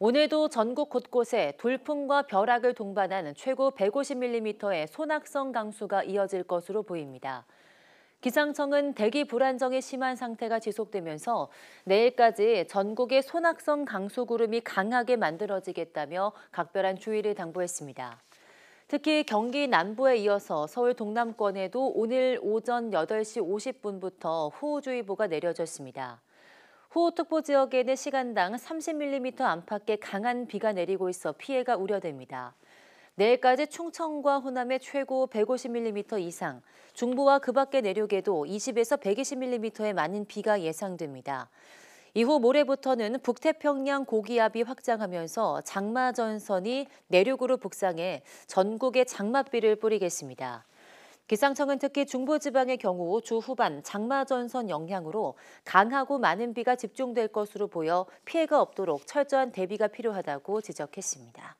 오늘도 전국 곳곳에 돌풍과 벼락을 동반하는 최고 150mm의 소낙성 강수가 이어질 것으로 보입니다. 기상청은 대기 불안정이 심한 상태가 지속되면서 내일까지 전국에 소낙성 강수 구름이 강하게 만들어지겠다며 각별한 주의를 당부했습니다. 특히 경기 남부에 이어서 서울 동남권에도 오늘 오전 8시 50분부터 호우주의보가 내려졌습니다. 호우특보 지역에는 시간당 30mm 안팎의 강한 비가 내리고 있어 피해가 우려됩니다. 내일까지 충청과 호남에 최고 150mm 이상, 중부와 그 밖의 내륙에도 20에서 120mm의 많은 비가 예상됩니다. 이후 모레부터는 북태평양 고기압이 확장하면서 장마 전선이 내륙으로 북상해 전국에 장맛비를 뿌리겠습니다. 기상청은 특히 중부지방의 경우 주 후반 장마전선 영향으로 강하고 많은 비가 집중될 것으로 보여 피해가 없도록 철저한 대비가 필요하다고 지적했습니다.